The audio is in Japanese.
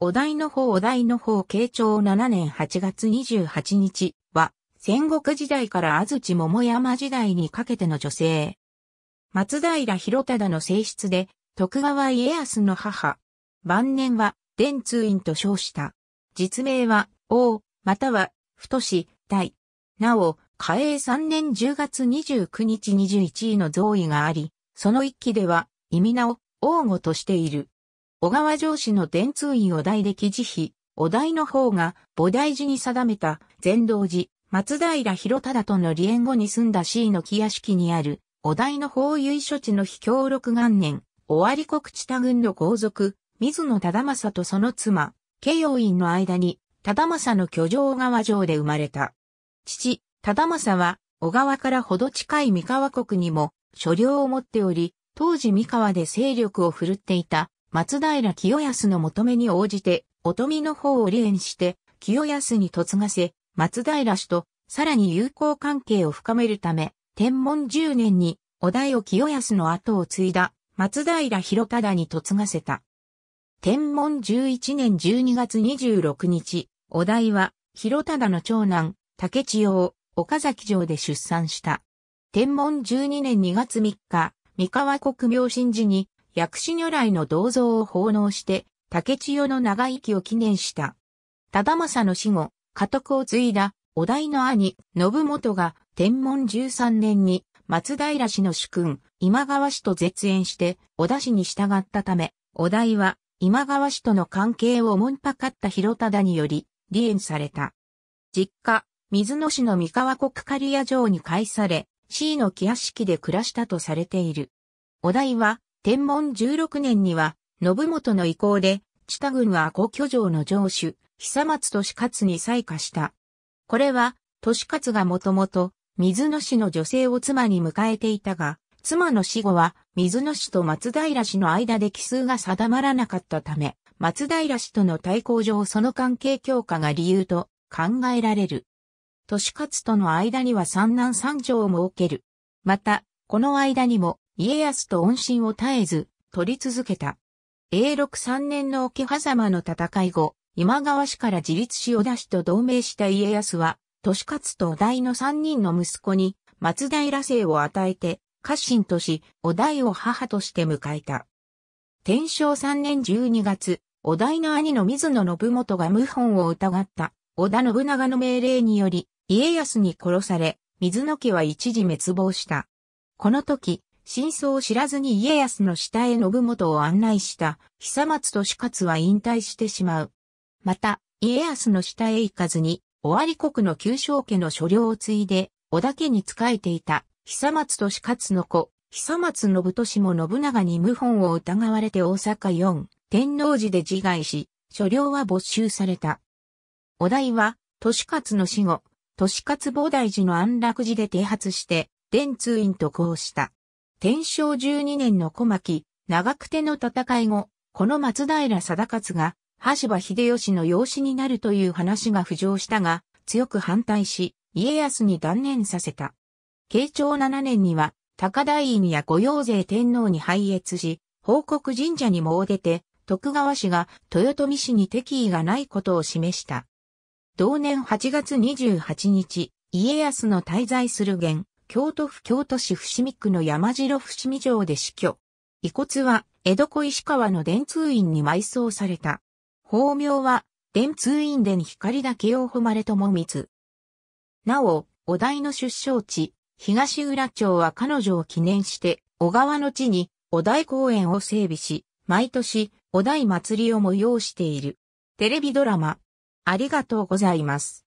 お題の方お題の方慶長7年8月28日は、戦国時代から安土桃山時代にかけての女性。松平広忠の性質で、徳川家康の母。晩年は、伝通院と称した。実名は、王、または、太子、大。なお、嘉永3年10月29日21位の増位があり、その一期では、意味名を、王語としている。小川城市の伝通院お題で記事碑、お題の方が菩提寺に定めた禅道寺、松平広忠との離縁後に住んだ椎の木屋敷にある、お題の方由処置の秘境六元年、尾張国知多軍の豪族、水野忠政とその妻、慶応院の間に、忠政の居城小川城で生まれた。父、忠政は、小川からほど近い三河国にも、所領を持っており、当時三河で勢力を振るっていた、松平清康の求めに応じて、お富の方を離縁して、清康に嫁がせ、松平氏と、さらに友好関係を深めるため、天文10年に、お代を清康の後を継いだ、松平広忠に嫁がせた。天文11年12月26日、お代は、広忠の長男、竹千代を、岡崎城で出産した。天文12年2月3日、三河国明神寺に、薬師如来の銅像を奉納して、竹千代の長生きを記念した。忠政の死後、家督を継いだ、お代の兄、信元が、天文13年に、松平氏の主君、今川氏と絶縁して、織田氏に従ったため、お代は、今川氏との関係をもんぱかった広忠により、離縁された。実家、水野市の三河国刈屋城に返され、市の木屋敷で暮らしたとされている。お代は、天文16年には、信元の意向で、千田郡は故居城の城主、久松利勝に採下した。これは、利勝がもともと、水野氏の女性を妻に迎えていたが、妻の死後は、水野氏と松平氏の間で奇数が定まらなかったため、松平氏との対抗上その関係強化が理由と考えられる。利勝との間には三男三女を設ける。また、この間にも家康と恩心を絶えず、取り続けた。永禄3年の桶狭間の戦い後、今川氏から自立し織田氏と同盟した家康は、利勝とお題の3人の息子に、松平姓を与えて、家臣とし、お題を母として迎えた。天正3年12月、お題の兄の水野信元が謀反を疑った、織田信長の命令により、家康に殺され、水野家は一時滅亡した。この時、真相を知らずに家康の下へ信元を案内した久松利勝は引退してしまう。また、家康の下へ行かずに、尾張国の旧正家の所領を継いで、織田家に仕えていた久松利勝の子、久松信年も信長に謀反を疑われて大阪四、天王寺で自害し、所領は没収された。お題は、利勝の死後、利勝菩提寺の安楽寺で停発して、伝通院と交した。天正十二年の小牧、長久手の戦い後、この松平定勝が、羽柴秀吉の養子になるという話が浮上したが、強く反対し、家康に断念させた。慶長七年には、高台院や御用税天皇に拝謁し、報告神社にも出て、徳川氏が豊臣氏に敵意がないことを示した。同年8月28日、家康の滞在する元、京都府京都市伏見区の山城伏見城で死去。遺骨は、江戸小石川の伝通院に埋葬された。法名は、伝通院に光だけを誉れともみつ。なお、お題の出生地、東浦町は彼女を記念して、小川の地に、お題公園を整備し、毎年、お題祭りを催している。テレビドラマ、ありがとうございます。